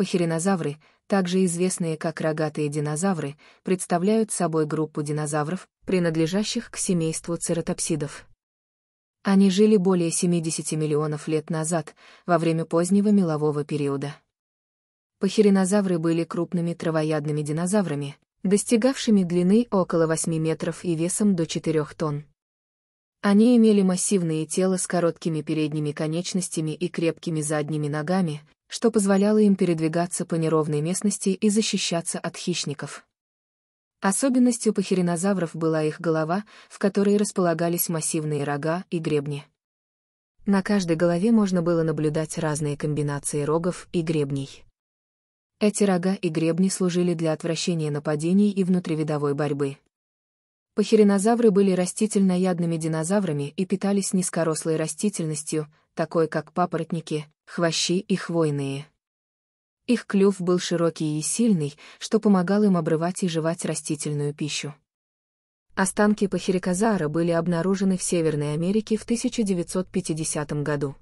Пахиринозавры, также известные как рогатые динозавры, представляют собой группу динозавров, принадлежащих к семейству цератопсидов. Они жили более 70 миллионов лет назад, во время позднего мелового периода. Пахиринозавры были крупными травоядными динозаврами, достигавшими длины около 8 метров и весом до 4 тонн. Они имели массивные тела с короткими передними конечностями и крепкими задними ногами, что позволяло им передвигаться по неровной местности и защищаться от хищников. Особенностью пахеринозавров была их голова, в которой располагались массивные рога и гребни. На каждой голове можно было наблюдать разные комбинации рогов и гребней. Эти рога и гребни служили для отвращения нападений и внутривидовой борьбы. Пахеринозавры были растительноядными динозаврами и питались низкорослой растительностью, такой как папоротники, хвощи и хвойные. Их клюв был широкий и сильный, что помогал им обрывать и жевать растительную пищу. Останки пахерикозара были обнаружены в Северной Америке в 1950 году.